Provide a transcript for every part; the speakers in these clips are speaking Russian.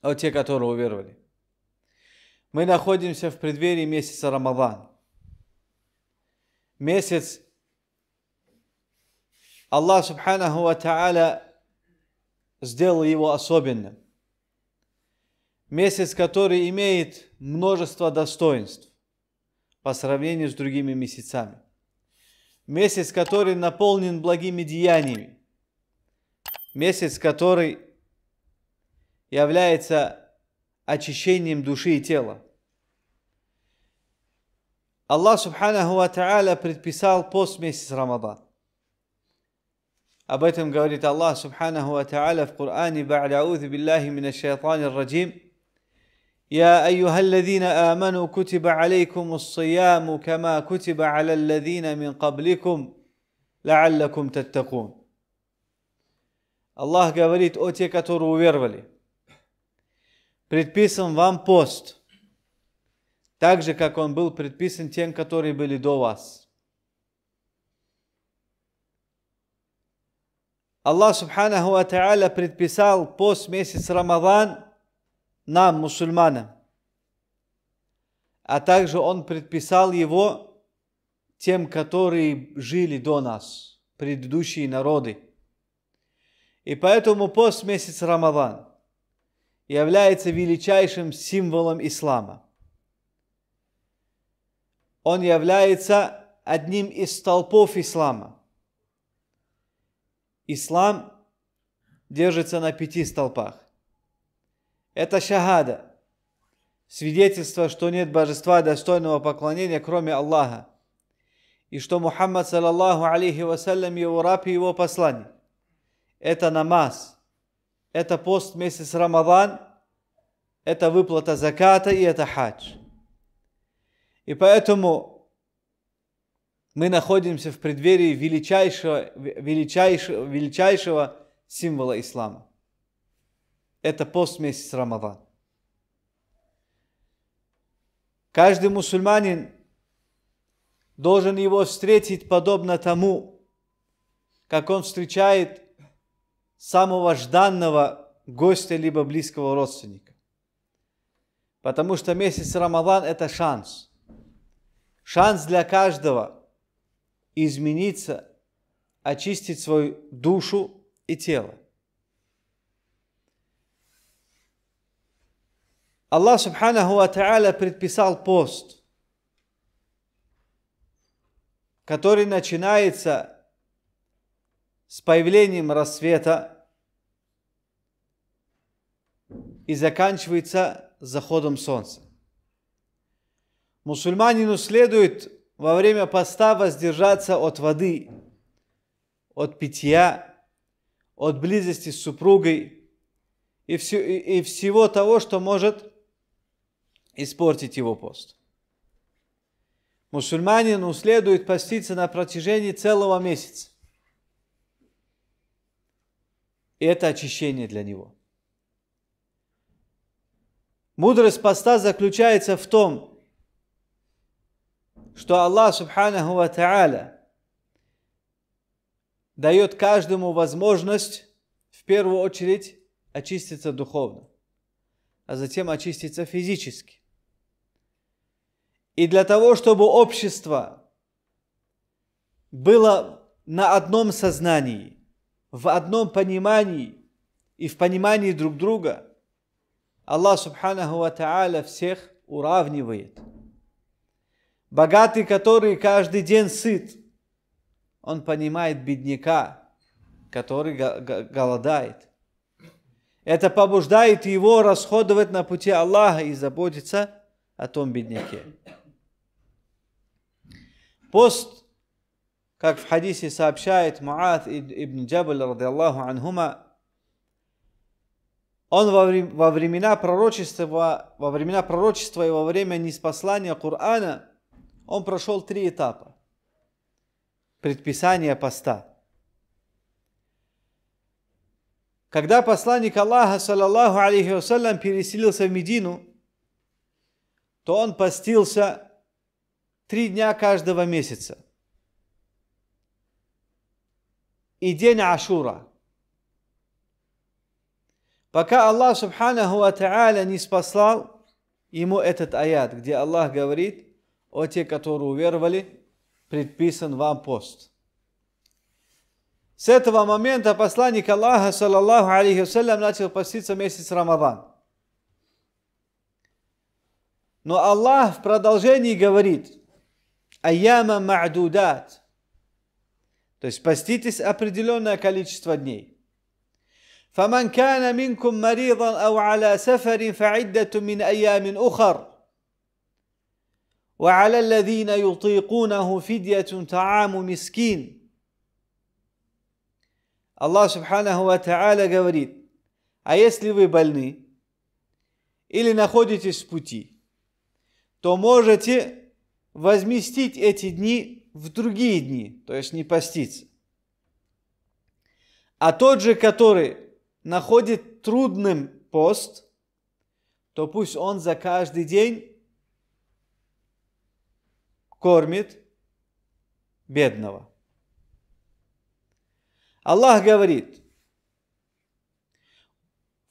А о те, которые уверовали. Мы находимся в преддверии месяца Рамадан. Месяц Аллах Субханаху Ва Та'аля сделал его особенным. Месяц, который имеет множество достоинств по сравнению с другими месяцами. Месяц, который наполнен благими деяниями. Месяц, который является очищением души и тела. Аллах Субханаху Ва Та'аля предписал пост месяц Рамадан. Об этом говорит Аллах Субханаху Ва Та'аля в Коране «Ба'ля аузи биллахи мина шайтани раджим» يا أيها الذين آمنوا كتب عليكم الصيام كما كتب على الذين من قبلكم لعلكم تتقون الله говорит о те, которые уверовали – предписан вам пост, так же, как он был предписан тем, которые были до вас. Аллах Субханаху Ата'аля предписал пост месяц Рамадан нам, мусульманам, а также Он предписал его тем, которые жили до нас, предыдущие народы. И поэтому пост месяц Рамадан – является величайшим символом ислама. Он является одним из столпов ислама. Ислам держится на пяти столпах. Это шахада, свидетельство, что нет божества достойного поклонения, кроме Аллаха, и что Мухаммад, саллаллаху алейхи вассалям, его раб и его посланник. Это намаз – это пост месяц Рамадан, это выплата заката и это хадж. И поэтому мы находимся в преддверии величайшего, величайшего, величайшего символа ислама. Это пост месяц Рамадан. Каждый мусульманин должен его встретить подобно тому, как он встречает самого жданного гостя либо близкого родственника. Потому что месяц Рамадан – это шанс. Шанс для каждого измениться, очистить свою душу и тело. Аллах Субханаху Ва предписал пост, который начинается с появлением рассвета и заканчивается заходом солнца. Мусульманину следует во время поста воздержаться от воды, от питья, от близости с супругой и, все, и, и всего того, что может испортить его пост. Мусульманину следует поститься на протяжении целого месяца это очищение для него. Мудрость поста заключается в том, что Аллах Субханаху Ва Та'аля дает каждому возможность в первую очередь очиститься духовно, а затем очиститься физически. И для того, чтобы общество было на одном сознании – в одном понимании и в понимании друг друга, Аллах Субханаху Ва Та'аля всех уравнивает. Богатый, который каждый день сыт, он понимает бедняка, который голодает. Это побуждает его расходовать на пути Аллаха и заботиться о том бедняке. Пост как в хадисе сообщает Муат ибн Джабль, радиаллаху анхума, он во, времена пророчества, во времена пророчества и во время неспослания Корана, он прошел три этапа. Предписание поста. Когда посланник Аллаха, саллаллаху алейхи вассалям, переселился в Медину, то он постился три дня каждого месяца. и день Ашура. Пока Аллах Субханаху Ата'аля не спасал ему этот аят, где Аллах говорит, о те, которые уверовали, предписан вам пост. С этого момента посланник Аллаха, саллаллаху алейхи вассалям, начал поститься месяц Рамадан. Но Аллах в продолжении говорит, «Аяма ма'дудат» То есть поститесь определенное количество дней. فمن كان منكم مريضا أو على سفر فعدة من أيام أخر وعلى الذين يطيقونه فدية طعام مسكين Аллах Субханаху Ва Та'аля говорит, а если вы больны или находитесь в пути, то можете возместить эти дни в другие дни, то есть не поститься. А тот же, который находит трудным пост, то пусть он за каждый день кормит бедного. Аллах говорит,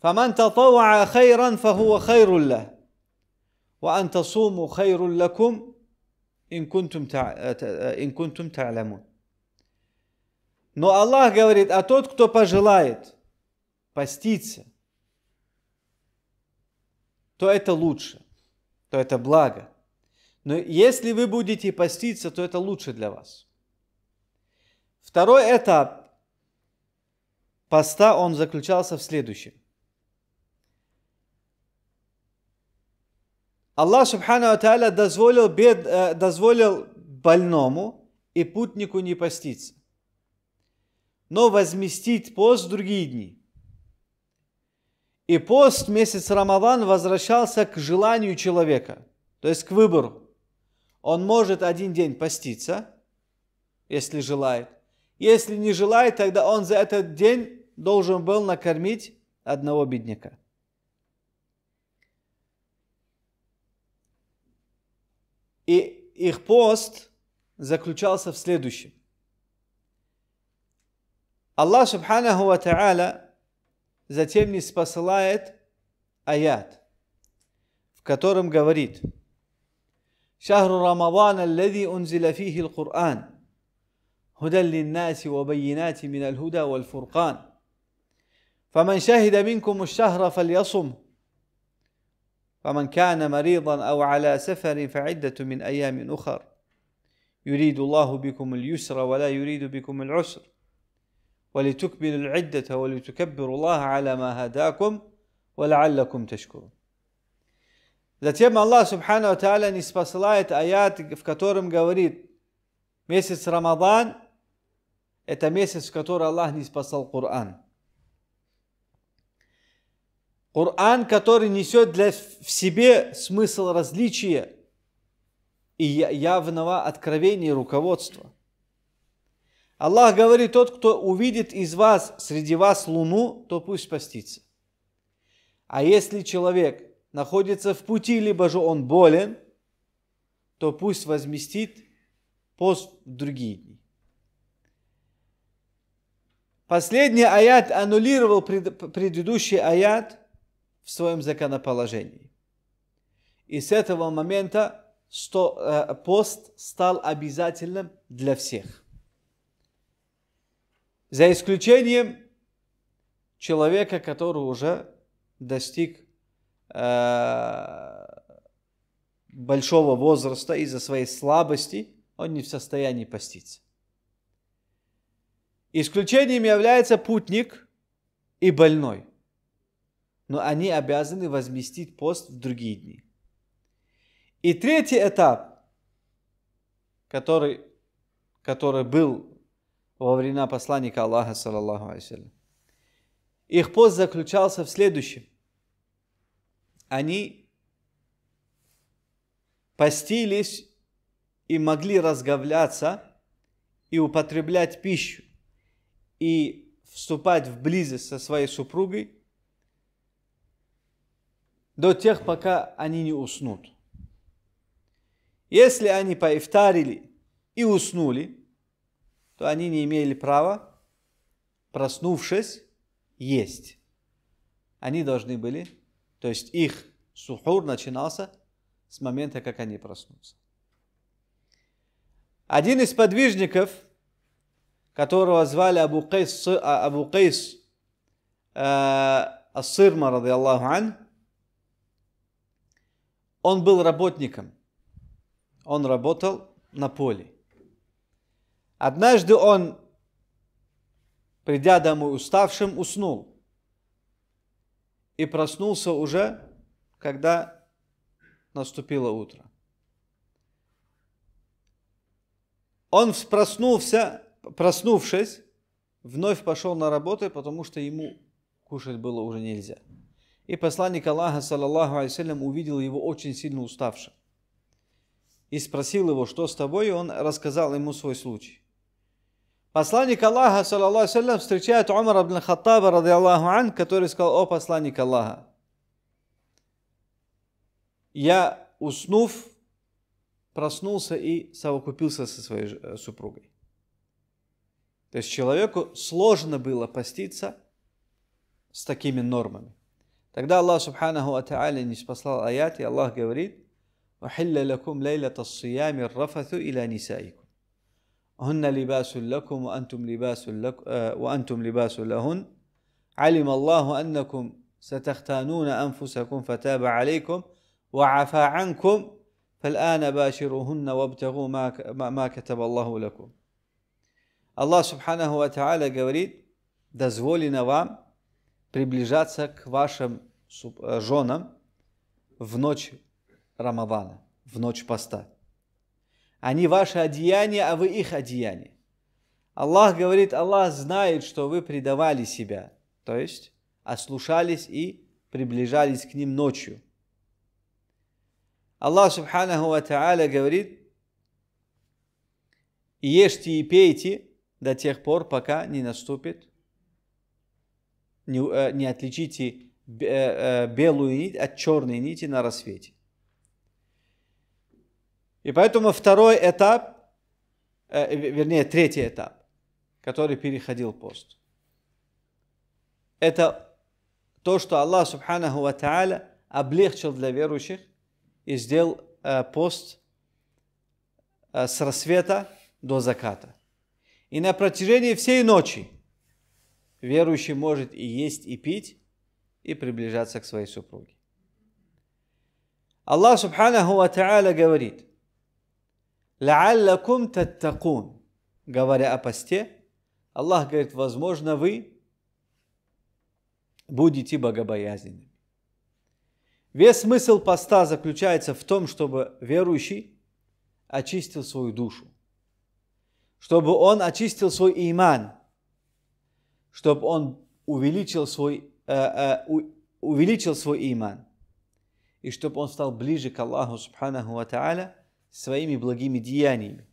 فمن تطوع خيرا فهو خير له وأن تصوموا خير لكم «Ин кунтум, ин кунтум та'ламун». Но Аллах говорит, а тот, кто пожелает поститься, то это лучше, то это благо. Но если вы будете поститься, то это лучше для вас. Второй этап поста, он заключался в следующем – Аллах Субхану Тааля дозволил, бед, э, дозволил больному и путнику не поститься, но возместить пост в другие дни. И пост месяц Рамадан возвращался к желанию человека, то есть к выбору. Он может один день поститься, если желает. Если не желает, тогда он за этот день должен был накормить одного бедняка. И их пост заключался в следующем. Аллах Субханаху Ва Та'аля затем не спосылает аят, в котором говорит شهر رمضان الذي أنزل فيه القرآن هدى للناس وبينات من الهدى والفرقان فمن شهد منكم الشهر فليصمه فمن كان مريضا أو على سفر فعدة من أيام أخر يريد الله بكم اليسر ولا يريد بكم العسر ولتكملوا العدة ولتكبروا الله على ما هداكم ولعلكم تشكرون Затем Аллах Субхану Тааля не спосылает аят, в котором говорит, месяц Рамадан – это месяц, в который Аллах не спасал Коран. Коран, который несет для, в себе смысл различия и явного откровения руководства. Аллах говорит, тот, кто увидит из вас, среди вас луну, то пусть постится. А если человек находится в пути, либо же он болен, то пусть возместит пост в другие дни. Последний аят аннулировал пред, предыдущий аят – в своем законоположении. И с этого момента что э, пост стал обязательным для всех. За исключением человека, который уже достиг э, большого возраста из-за своей слабости, он не в состоянии поститься. Исключением является путник и больной – но они обязаны возместить пост в другие дни. И третий этап, который, который был во времена посланника Аллаха, саллаллаху алейсалям, их пост заключался в следующем. Они постились и могли разговляться и употреблять пищу и вступать в близость со своей супругой до тех, пока они не уснут. Если они поифтарили и уснули, то они не имели права, проснувшись, есть. Они должны были, то есть их сухур начинался с момента, как они проснутся. Один из подвижников, которого звали Абу Кайс, Абу Кайс э, Ассирма, радиаллаху ан, он был работником. Он работал на поле. Однажды он, придя домой уставшим, уснул. И проснулся уже, когда наступило утро. Он проснулся, проснувшись, вновь пошел на работу, потому что ему кушать было уже нельзя. И посланник Аллаха, саллаллаху алейсалям, увидел его очень сильно уставшим. И спросил его, что с тобой, и он рассказал ему свой случай. Посланник Аллаха, саллаллаху алейсалям, встречает Умар абн Хаттаба, ради Аллаху ан, который сказал, о посланник Аллаха, я, уснув, проснулся и совокупился со своей э, супругой. То есть человеку сложно было поститься с такими нормами. Тогда Аллах Субханаху Ата'аля не спасал аят, и Аллах говорит, «Ухилля лакум лейлата ссиями рафату иля нисаику». هن لباس لكم وأنتم لباس لك وأنتم لباس لهن علم الله أنكم ستختانون أنفسكم فتاب عليكم وعفى عنكم فالآن باشروهن وابتغوا ما ما كتب الله لكم الله سبحانه وتعالى говорит дозволено вам приближаться к вашим э, женам в ночь Рамавана, в ночь поста. Они ваши одеяния, а вы их одеяния. Аллах говорит, Аллах знает, что вы предавали себя, то есть ослушались и приближались к ним ночью. Аллах Субханаху Ва Та'аля говорит, ешьте и пейте до тех пор, пока не наступит не, э, не отличите э, э, белую нить от черной нити на рассвете. И поэтому второй этап, вернее, третий этап, который переходил пост, это то, что Аллах Субханаху Ва Та'аля облегчил для верующих и сделал пост с рассвета до заката. И на протяжении всей ночи – верующий может и есть, и пить, и приближаться к своей супруге. Аллах Субханаху Ва Та'аля говорит, «Ла'аллакум таттакун», говоря о посте, Аллах говорит, возможно, вы будете богобоязненными. Весь смысл поста заключается в том, чтобы верующий очистил свою душу, чтобы он очистил свой иман – чтобы он увеличил свой, э, э, увеличил свой иман. И чтобы он стал ближе к Аллаху Субханаху Ва Тааля своими благими деяниями.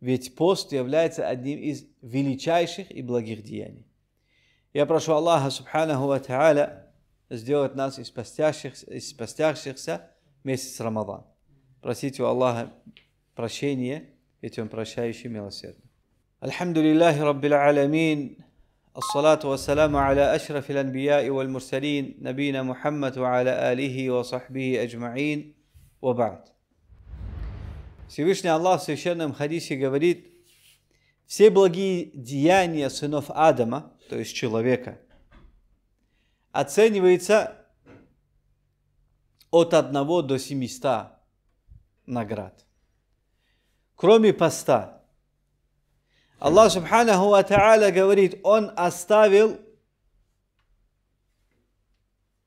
Ведь пост является одним из величайших и благих деяний. Я прошу Аллаха Субханаху Ва Тааля сделать нас из постящихся, из постящихся месяц Рамадан. Просите у Аллаха прощения, ведь Он прощающий милосердный. الحمد لله رب العالمين الصلاة والسلام على أشرف الأنبياء والمرسلين نبينا محمد وعلى آله وصحبه أجمعين وبعد Всевышний Аллах в священном хадисе говорит, все благие деяния сынов Адама, то есть человека, оценивается от 1 до 700 наград. Кроме поста, Аллах Субханаху Ва Та'аля говорит, Он оставил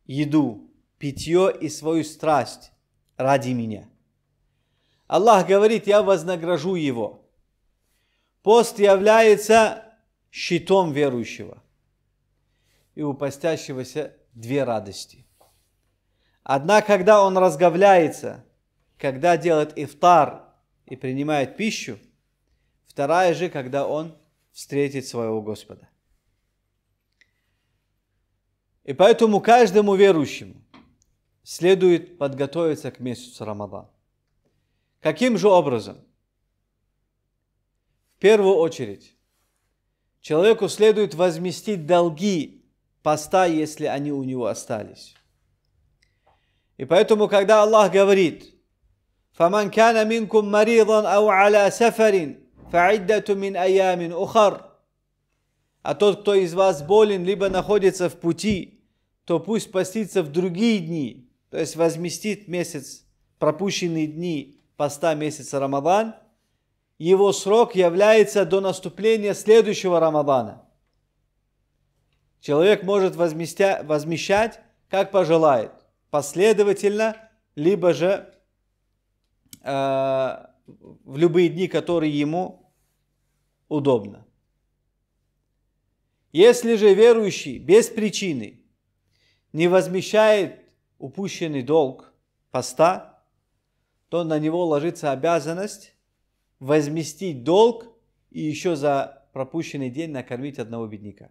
еду, питье и свою страсть ради меня. Аллах говорит, я вознагражу его. Пост является щитом верующего. И у постящегося две радости. Одна, когда он разговляется, когда делает ифтар и принимает пищу – Вторая же, когда он встретит своего Господа. И поэтому каждому верующему следует подготовиться к месяцу Рамадан. Каким же образом? В первую очередь, человеку следует возместить долги поста, если они у него остались. И поэтому, когда Аллах говорит, «Фаман кана минкум маридан ау аля сафарин» فعدة من أيام أخر. А тот, кто из вас болен, либо находится в пути, то пусть постится в другие дни, то есть возместит месяц, пропущенные дни поста месяца Рамадан, его срок является до наступления следующего Рамадана. Человек может возместя, возмещать, как пожелает, последовательно, либо же э, в любые дни, которые ему удобно. Если же верующий без причины не возмещает упущенный долг поста, то на него ложится обязанность возместить долг и еще за пропущенный день накормить одного бедняка.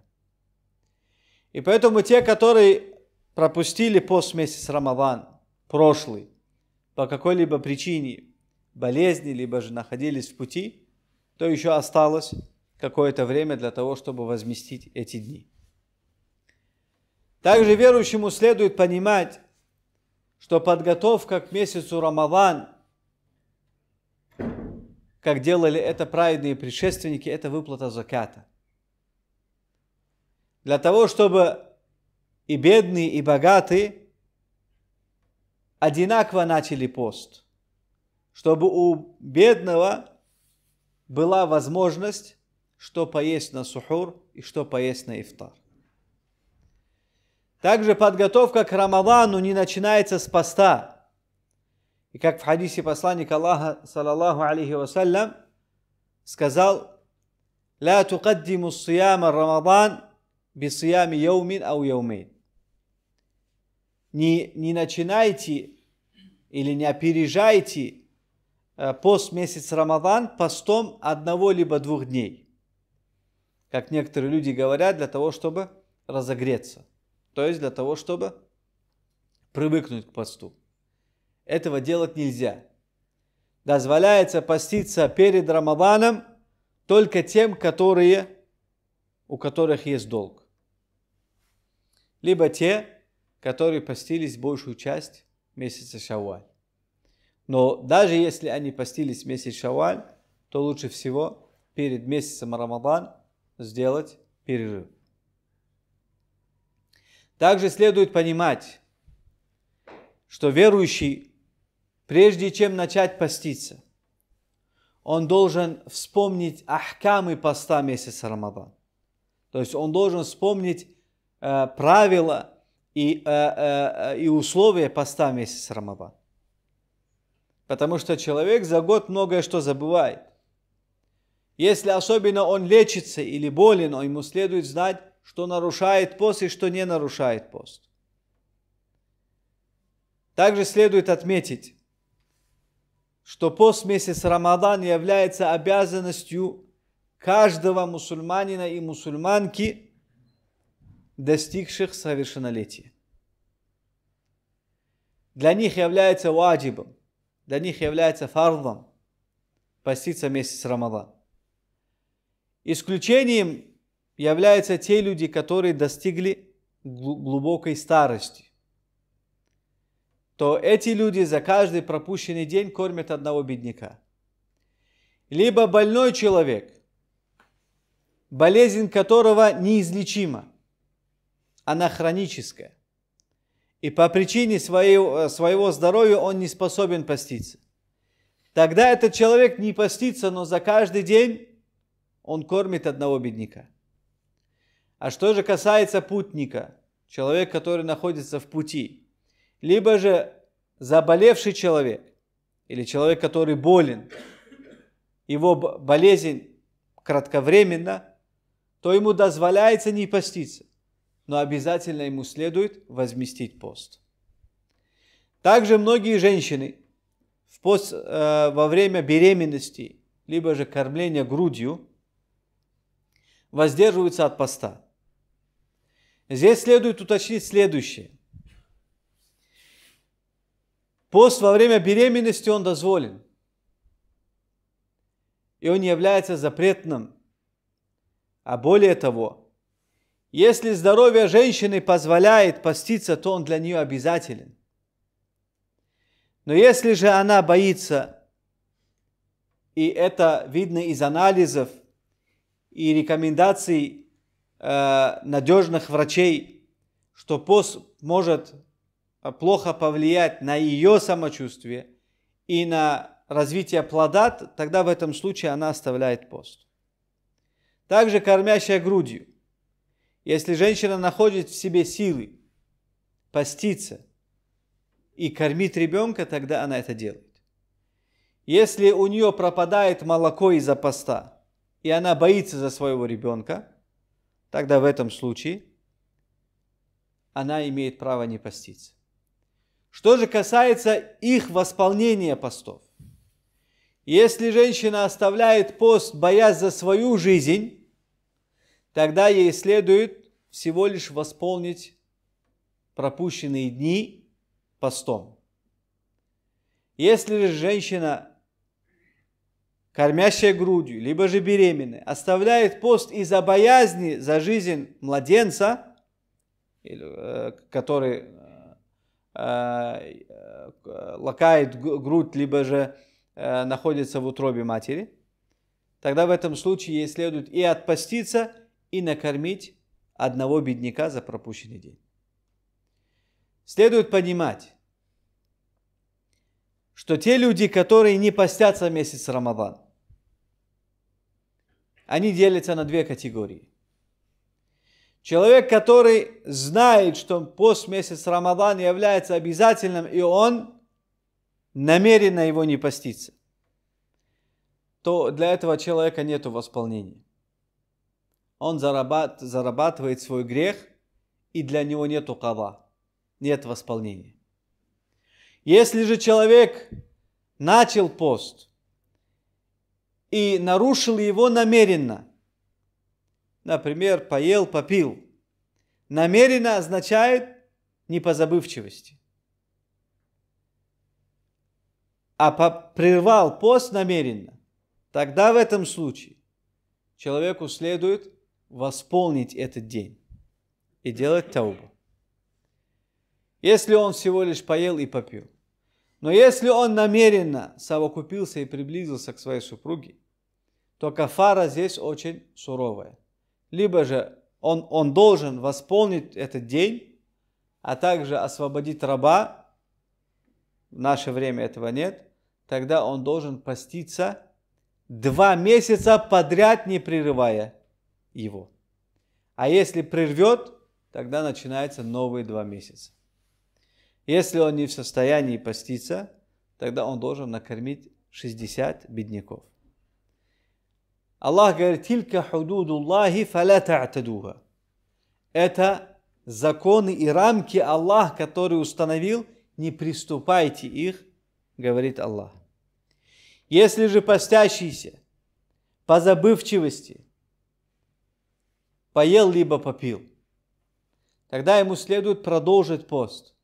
И поэтому те, которые пропустили пост месяц Рамаван, прошлый, по какой-либо причине, болезни, либо же находились в пути – то еще осталось какое-то время для того, чтобы возместить эти дни. Также верующему следует понимать, что подготовка к месяцу Рамадан, как делали это праведные предшественники, это выплата заката. Для того, чтобы и бедные, и богатые одинаково начали пост. Чтобы у бедного была возможность, что поесть на сухур и что поесть на ифтар. Также подготовка к Рамадану не начинается с поста. И как в хадисе посланник Аллаха, салаллаху алейхи вассалям, сказал, «Ла тукаддиму сияма Рамадан бисиями яумин ау яумин». Не, не начинайте или не опережайте Э, пост месяц Рамадан постом одного либо двух дней. Как некоторые люди говорят, для того, чтобы разогреться. То есть для того, чтобы привыкнуть к посту. Этого делать нельзя. Дозволяется поститься перед Рамаданом только тем, которые, у которых есть долг. Либо те, которые постились большую часть месяца Шавуаль. Но даже если они постились месяц Шаваль, то лучше всего перед месяцем Рамадан сделать перерыв. Также следует понимать, что верующий, прежде чем начать поститься, он должен вспомнить ахкамы поста месяца Рамадан. То есть он должен вспомнить э, правила и, э, э, э и условия поста месяца Рамадан потому что человек за год многое что забывает. Если особенно он лечится или болен, ему следует знать, что нарушает пост и что не нарушает пост. Также следует отметить, что пост месяц Рамадан является обязанностью каждого мусульманина и мусульманки, достигших совершеннолетия. Для них является ваджибом – для них является фардом поститься месяц Рамадан. Исключением являются те люди, которые достигли глубокой старости. То эти люди за каждый пропущенный день кормят одного бедняка. Либо больной человек, болезнь которого неизлечима, она хроническая и по причине э, своего, здоровья он не способен поститься. Тогда этот человек не постится, но за каждый день он кормит одного бедняка. А что же касается путника, человек, который находится в пути, либо же заболевший человек, или человек, который болен, его болезнь кратковременна, то ему дозволяется не поститься но обязательно ему следует возместить пост. Также многие женщины в пост, э, во время беременности, либо же кормления грудью, воздерживаются от поста. Здесь следует уточнить следующее. Пост во время беременности, он дозволен. И он не является запретным. А более того, если здоровье женщины позволяет поститься, то он для нее обязателен. Но если же она боится, и это видно из анализов и рекомендаций э, надежных врачей, что пост может э, плохо повлиять на ее самочувствие и на развитие плода, тогда в этом случае она оставляет пост. Также кормящая грудью. Если женщина находит в себе силы поститься и кормить ребенка, тогда она это делает. Если у нее пропадает молоко из-за поста, и она боится за своего ребенка, тогда в этом случае она имеет право не поститься. Что же касается их восполнения постов. Если женщина оставляет пост, боясь за свою жизнь, тогда ей следует всего лишь восполнить пропущенные дни постом. Если же женщина, кормящая грудью, либо же беременная, оставляет пост из-за боязни за жизнь младенца, э, который э, э, лакает грудь, либо же находится в утробе матери, тогда в этом случае ей следует и отпаститься, и накормить одного бедняка за пропущенный день. Следует понимать, что те люди, которые не постятся в месяц Рамадан, они делятся на две категории. Человек, который знает, что пост месяц Рамадан является обязательным, и он намеренно его не постится, то для этого человека нет восполнения он зарабатывает свой грех, и для него нет укава, нет восполнения. Если же человек начал пост и нарушил его намеренно, например, поел, попил, намеренно означает не а по забывчивости, а прервал пост намеренно, тогда в этом случае человеку следует восполнить этот день и делать таубу. Если он всего лишь поел и попил. Но если он намеренно совокупился и приблизился к своей супруге, то кафара здесь очень суровая. Либо же он, он должен восполнить этот день, а также освободить раба, в наше время этого нет, тогда он должен поститься два месяца подряд, не прерывая его. А если прервет, тогда начинается новые два месяца. Если он не в состоянии поститься, тогда он должен накормить 60 бедняков. Аллах говорит, «Тилька худудуллахи фаля та'тадуха». Это законы и рамки Аллах, которые установил, не приступайте их, говорит Аллах. Если же постящийся по забывчивости поел либо попил, тогда ему следует продолжить пост.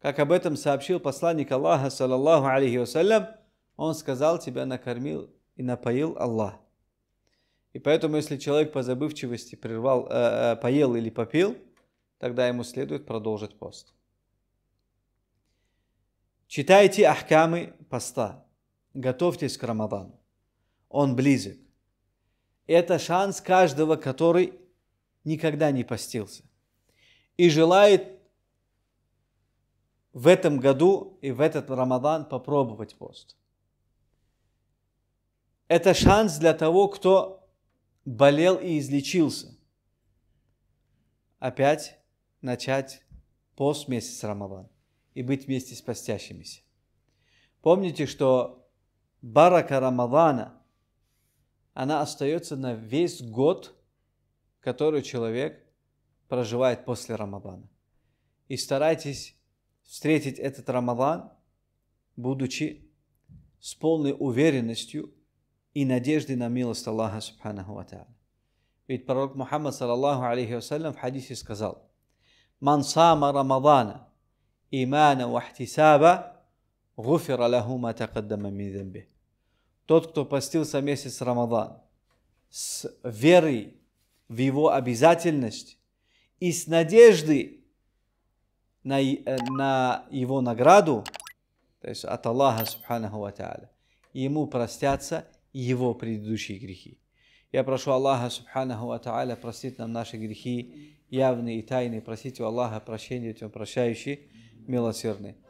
Как об этом сообщил посланник Аллаха, саллаллаху алейхи вассалям, он сказал, тебя накормил и напоил Аллах. И поэтому, если человек по забывчивости прервал, э, э, поел или попил, тогда ему следует продолжить пост. Читайте ахкамы поста. Готовьтесь к Рамадану. Он близок. Это шанс каждого, который никогда не постился и желает в этом году и в этот Рамадан попробовать пост. Это шанс для того, кто болел и излечился. Опять начать пост месяц Рамадан и быть вместе с постящимися. Помните, что барака Рамадана она остается на весь год, который человек проживает после Рамадана. И старайтесь встретить этот Рамадан, будучи с полной уверенностью и надеждой на милость Аллаха Субханаху Ва Ведь пророк Мухаммад, саллаллаху алейхи вассалям, в хадисе сказал, «Ман сама Рамадана, имана вахтисаба, гуфира лаху ма такаддама мин тот, кто постился месяц Рамадан, с верой в его обязательность и с надеждой на, э, на его награду, то есть от Аллаха Субханаху Ва ему простятся его предыдущие грехи. Я прошу Аллаха Субханаху Ва простить нам наши грехи явные и тайные, просить у Аллаха прощения, ведь Он прощающий, милосердный.